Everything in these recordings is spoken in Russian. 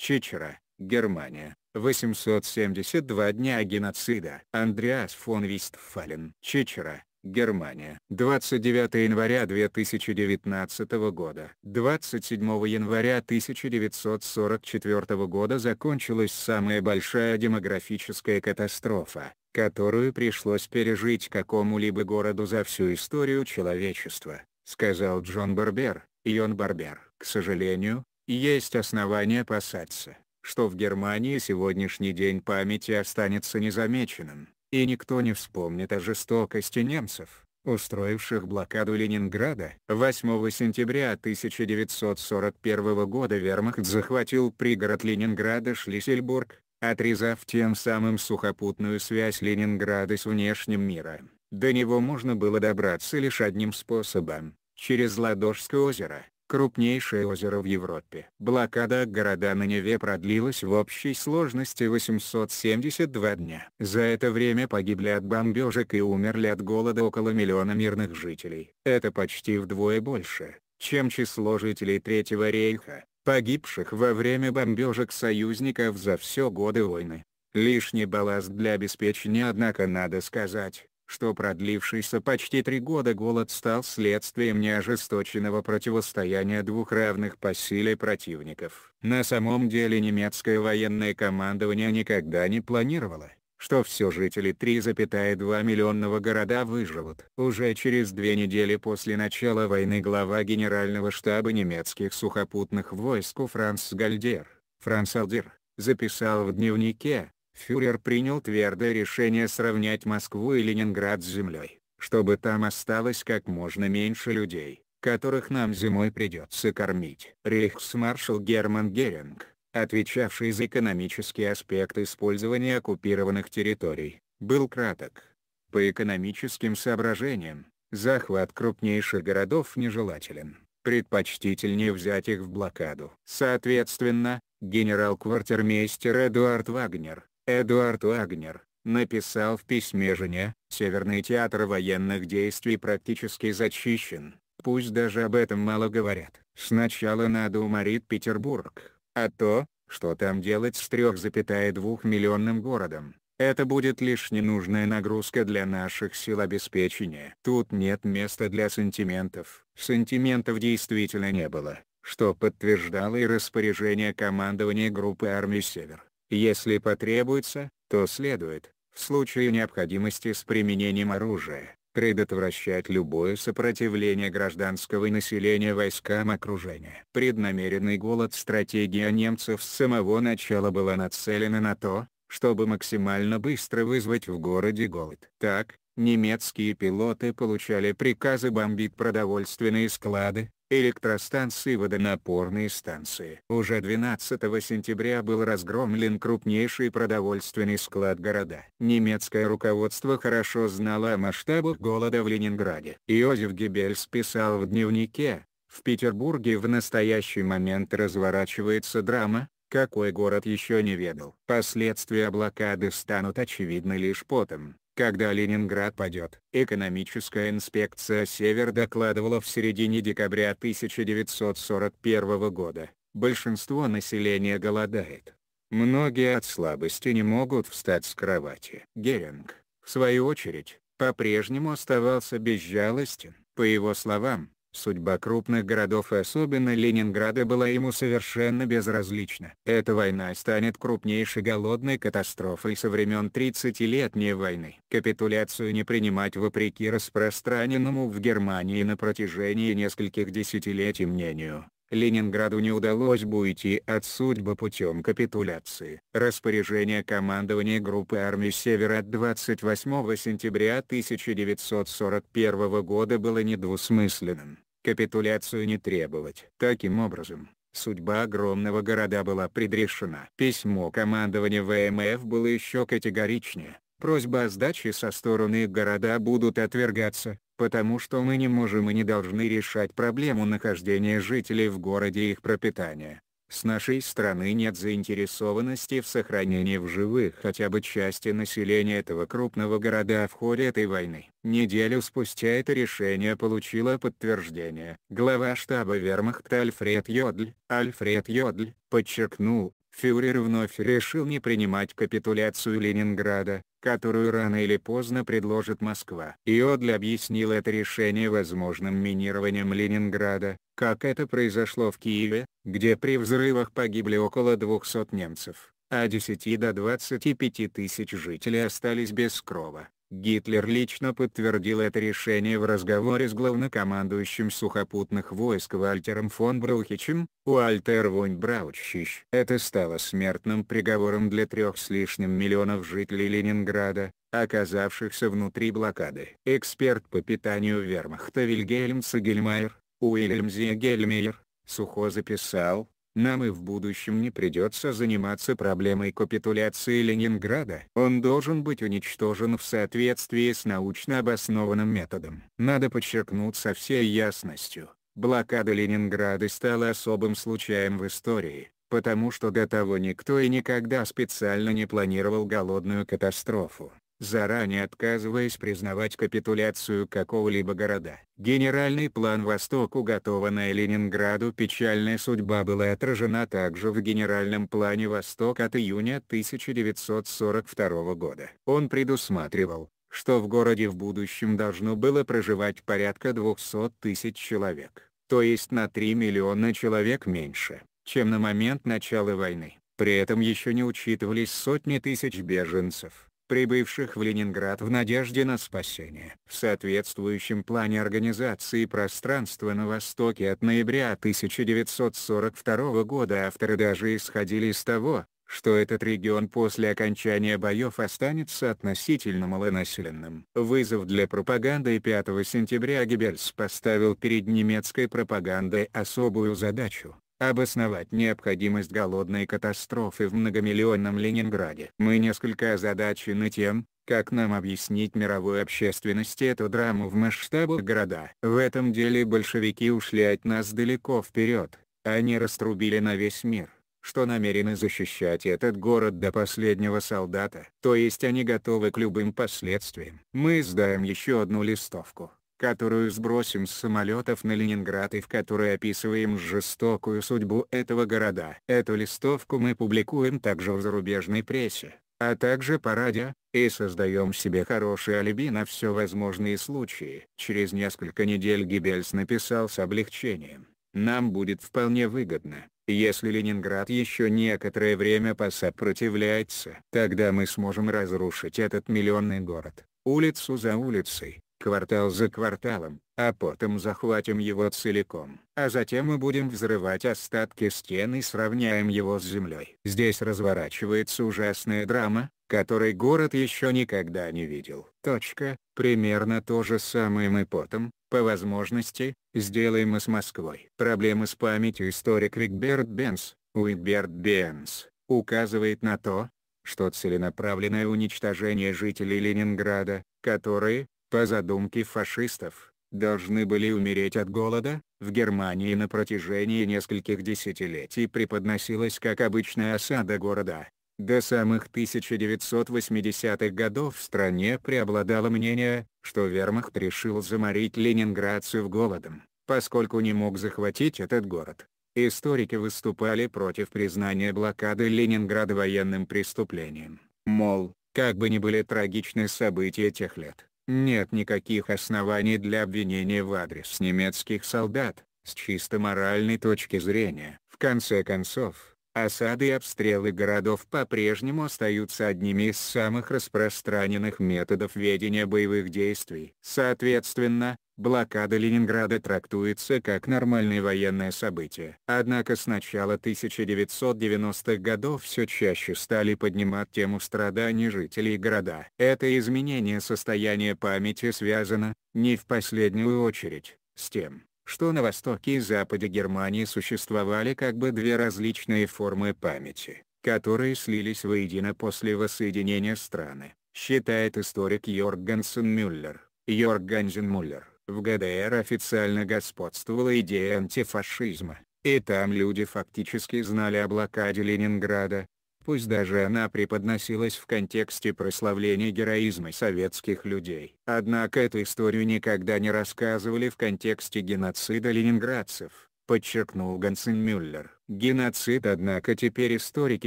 Чечера, Германия. 872 дня геноцида. Андреас фон Вистфален. Чечера, Германия. 29 января 2019 года. 27 января 1944 года закончилась самая большая демографическая катастрофа, которую пришлось пережить какому-либо городу за всю историю человечества, сказал Джон Барбер, Ион Барбер. К сожалению, есть основания опасаться, что в Германии сегодняшний день памяти останется незамеченным, и никто не вспомнит о жестокости немцев, устроивших блокаду Ленинграда. 8 сентября 1941 года вермахт захватил пригород Ленинграда Шлиссельбург, отрезав тем самым сухопутную связь Ленинграда с внешним миром. До него можно было добраться лишь одним способом – через Ладожское озеро крупнейшее озеро в Европе. Блокада города на Неве продлилась в общей сложности 872 дня. За это время погибли от бомбежек и умерли от голода около миллиона мирных жителей. Это почти вдвое больше, чем число жителей Третьего рейха, погибших во время бомбежек союзников за все годы войны. Лишний балласт для обеспечения однако надо сказать, что продлившийся почти три года голод стал следствием неожесточенного противостояния двух равных по силе противников. На самом деле немецкое военное командование никогда не планировало, что все жители 3,2 миллионного города выживут. Уже через две недели после начала войны глава генерального штаба немецких сухопутных войск Франц Гальдер, Франц Алдер, записал в дневнике, фюрер принял твердое решение сравнять Москву и Ленинград с землей, чтобы там осталось как можно меньше людей, которых нам зимой придется кормить. Рейхсмаршал Герман Геринг, отвечавший за экономический аспект использования оккупированных территорий, был краток. По экономическим соображениям, захват крупнейших городов нежелателен, предпочтительнее взять их в блокаду. Соответственно, генерал-квартирмейстер Эдуард Вагнер, Эдуард Уагнер написал в письме жене, Северный театр военных действий практически зачищен, пусть даже об этом мало говорят. Сначала надо уморить Петербург, а то, что там делать с 3,2 миллионным городом, это будет лишь ненужная нагрузка для наших сил обеспечения. Тут нет места для сантиментов. Сантиментов действительно не было, что подтверждало и распоряжение командования группы армии «Север». Если потребуется, то следует, в случае необходимости с применением оружия, предотвращать любое сопротивление гражданского населения войскам окружения. Преднамеренный голод стратегия немцев с самого начала была нацелена на то, чтобы максимально быстро вызвать в городе голод. Так, немецкие пилоты получали приказы бомбить продовольственные склады, электростанции водонапорные станции. Уже 12 сентября был разгромлен крупнейший продовольственный склад города. Немецкое руководство хорошо знало о масштабах голода в Ленинграде. Иозеф Геббельс писал в дневнике, «В Петербурге в настоящий момент разворачивается драма, какой город еще не ведал. Последствия блокады станут очевидны лишь потом, когда Ленинград падет, экономическая инспекция «Север» докладывала в середине декабря 1941 года, большинство населения голодает. Многие от слабости не могут встать с кровати. Геринг, в свою очередь, по-прежнему оставался безжалостен. По его словам, Судьба крупных городов и особенно Ленинграда была ему совершенно безразлична. Эта война станет крупнейшей голодной катастрофой со времен 30-летней войны. Капитуляцию не принимать вопреки распространенному в Германии на протяжении нескольких десятилетий мнению, Ленинграду не удалось бы уйти от судьбы путем капитуляции. Распоряжение командования группы армий Севера от 28 сентября 1941 года было недвусмысленным. Капитуляцию не требовать. Таким образом, Судьба огромного города была предрешена. Письмо командования ВМФ было еще категоричнее. Просьба о сдаче со стороны города будут отвергаться, потому что мы не можем и не должны решать проблему нахождения жителей в городе и их пропитания. С нашей стороны нет заинтересованности в сохранении в живых хотя бы части населения этого крупного города в ходе этой войны. Неделю спустя это решение получило подтверждение. Глава штаба вермахта Альфред Йодль, Альфред Йодль, подчеркнул, фюрер вновь решил не принимать капитуляцию Ленинграда, которую рано или поздно предложит Москва. Иодля объяснил это решение возможным минированием Ленинграда, как это произошло в Киеве, где при взрывах погибли около 200 немцев, а 10 до 25 тысяч жителей остались без крова. Гитлер лично подтвердил это решение в разговоре с главнокомандующим сухопутных войск Вальтером фон Браухичем, Уальтер фон Браучич. Это стало смертным приговором для трех с лишним миллионов жителей Ленинграда, оказавшихся внутри блокады. Эксперт по питанию вермахта Вильгельм Сагельмайер, Уильям Зиегельмейер, сухо записал, нам и в будущем не придется заниматься проблемой капитуляции Ленинграда. Он должен быть уничтожен в соответствии с научно обоснованным методом. Надо подчеркнуть со всей ясностью, блокада Ленинграда стала особым случаем в истории, потому что до того никто и никогда специально не планировал голодную катастрофу заранее отказываясь признавать капитуляцию какого-либо города. Генеральный план Восток уготованная Ленинграду печальная судьба была отражена также в Генеральном плане Восток от июня 1942 года. Он предусматривал, что в городе в будущем должно было проживать порядка 200 тысяч человек, то есть на 3 миллиона человек меньше, чем на момент начала войны. При этом еще не учитывались сотни тысяч беженцев прибывших в Ленинград в надежде на спасение. В соответствующем плане организации пространства на Востоке от ноября 1942 года авторы даже исходили из того, что этот регион после окончания боев останется относительно малонаселенным. Вызов для пропаганды 5 сентября Геббельс поставил перед немецкой пропагандой особую задачу обосновать необходимость голодной катастрофы в многомиллионном Ленинграде. Мы несколько озадачены тем, как нам объяснить мировой общественности эту драму в масштабах города. В этом деле большевики ушли от нас далеко вперед, они раструбили на весь мир что намерены защищать этот город до последнего солдата. То есть они готовы к любым последствиям. Мы издаем еще одну листовку которую сбросим с самолетов на Ленинград и в которой описываем жестокую судьбу этого города. Эту листовку мы публикуем также в зарубежной прессе, а также по радио, и создаем себе хороший алиби на все возможные случаи. Через несколько недель Геббельс написал с облегчением. Нам будет вполне выгодно, если Ленинград еще некоторое время посопротивляется. Тогда мы сможем разрушить этот миллионный город, улицу за улицей, квартал за кварталом, а потом захватим его целиком. А затем мы будем взрывать остатки стен и сравняем его с землей. Здесь разворачивается ужасная драма, которой город еще никогда не видел. Точка. Примерно то же самое мы потом, по возможности, сделаем и с Москвой. Проблемы с памятью историк Викберт Бенс, Уитберт Бенс, указывает на то, что целенаправленное уничтожение жителей Ленинграда, которые, по задумке фашистов, должны были умереть от голода, в Германии на протяжении нескольких десятилетий преподносилась как обычная осада города. До самых 1980-х годов в стране преобладало мнение, что вермахт решил заморить ленинградцев голодом, поскольку не мог захватить этот город. Историки выступали против признания блокады Ленинграда военным преступлением, мол, как бы ни были трагичны события тех лет, нет никаких оснований для обвинения в адрес немецких солдат, с чисто моральной точки зрения. В конце концов, осады и обстрелы городов по-прежнему остаются одними из самых распространенных методов ведения боевых действий. Соответственно, блокада Ленинграда трактуется как нормальное военное событие. Однако с начала 1990-х годов все чаще стали поднимать тему страданий жителей города. Это изменение состояния памяти связано, не в последнюю очередь, с тем, что на востоке и западе Германии существовали как бы две различные формы памяти, которые слились воедино после воссоединения страны, считает историк Йоргансен Мюллер. Йоргенсен Мюллер в ГДР официально господствовала идея антифашизма, и там люди фактически знали о блокаде Ленинграда. Пусть даже она преподносилась в контексте прославления героизма советских людей. Однако эту историю никогда не рассказывали в контексте геноцида ленинградцев, подчеркнул Гансен Мюллер. Геноцид однако теперь историки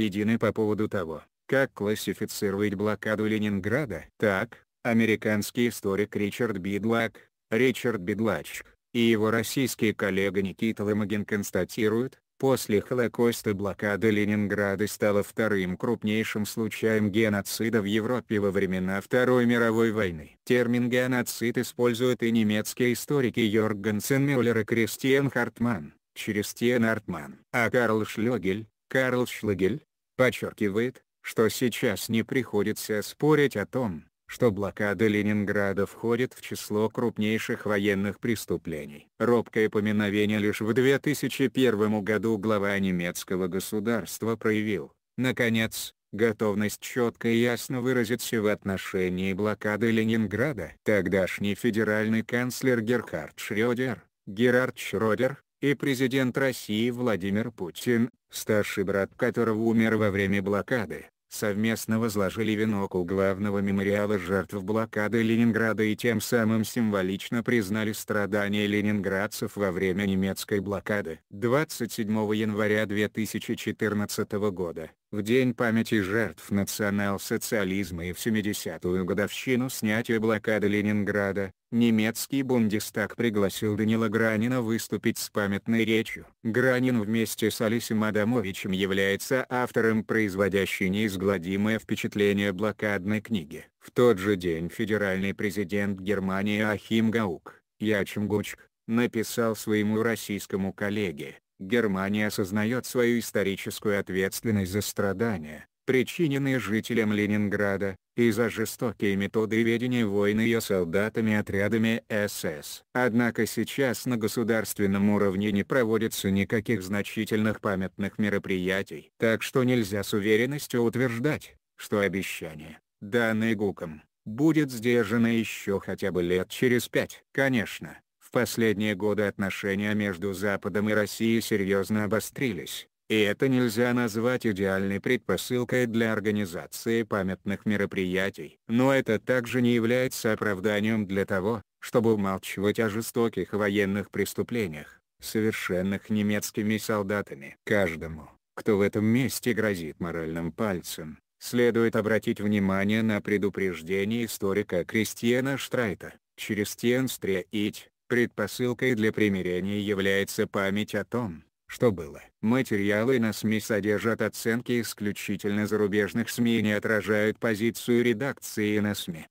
едины по поводу того, как классифицировать блокаду Ленинграда. Так, американский историк Ричард Бидлак, Ричард Бедлач, и его российский коллега Никита Ломагин констатируют, после Холокоста блокада Ленинграда стала вторым крупнейшим случаем геноцида в Европе во времена Второй мировой войны. Термин «геноцид» используют и немецкие историки Йорган Сенмюллер и Кристиан Хартман, через Тиен Артман. А Карл Шлегель, Карл Шлегель, подчеркивает, что сейчас не приходится спорить о том, что блокада Ленинграда входит в число крупнейших военных преступлений. Робкое поминовение лишь в 2001 году глава немецкого государства проявил, наконец, готовность четко и ясно выразиться в отношении блокады Ленинграда. Тогдашний федеральный канцлер Герхард Шрёдер, Герард Шрёдер, и президент России Владимир Путин, старший брат которого умер во время блокады, совместно возложили венок у главного мемориала жертв блокады Ленинграда и тем самым символично признали страдания ленинградцев во время немецкой блокады. 27 января 2014 года в день памяти жертв национал-социализма и в 70-ю годовщину снятия блокады Ленинграда, немецкий Бундестаг пригласил Данила Гранина выступить с памятной речью. Гранин вместе с Алисим Адамовичем является автором производящей неизгладимое впечатление блокадной книги. В тот же день федеральный президент Германии Ахим Гаук, Ячим Гучк, написал своему российскому коллеге, Германия осознает свою историческую ответственность за страдания, причиненные жителям Ленинграда, и за жестокие методы ведения войны ее солдатами отрядами СС. Однако сейчас на государственном уровне не проводится никаких значительных памятных мероприятий. Так что нельзя с уверенностью утверждать, что обещание, данное ГУКом, будет сдержано еще хотя бы лет через пять. Конечно, последние годы отношения между Западом и Россией серьезно обострились, и это нельзя назвать идеальной предпосылкой для организации памятных мероприятий. Но это также не является оправданием для того, чтобы умалчивать о жестоких военных преступлениях, совершенных немецкими солдатами. Каждому, кто в этом месте грозит моральным пальцем, следует обратить внимание на предупреждение историка Кристиана Штрайта, через Тенстрия Ить, Предпосылкой для примирения является память о том, что было. Материалы на СМИ содержат оценки исключительно зарубежных СМИ и не отражают позицию редакции на СМИ.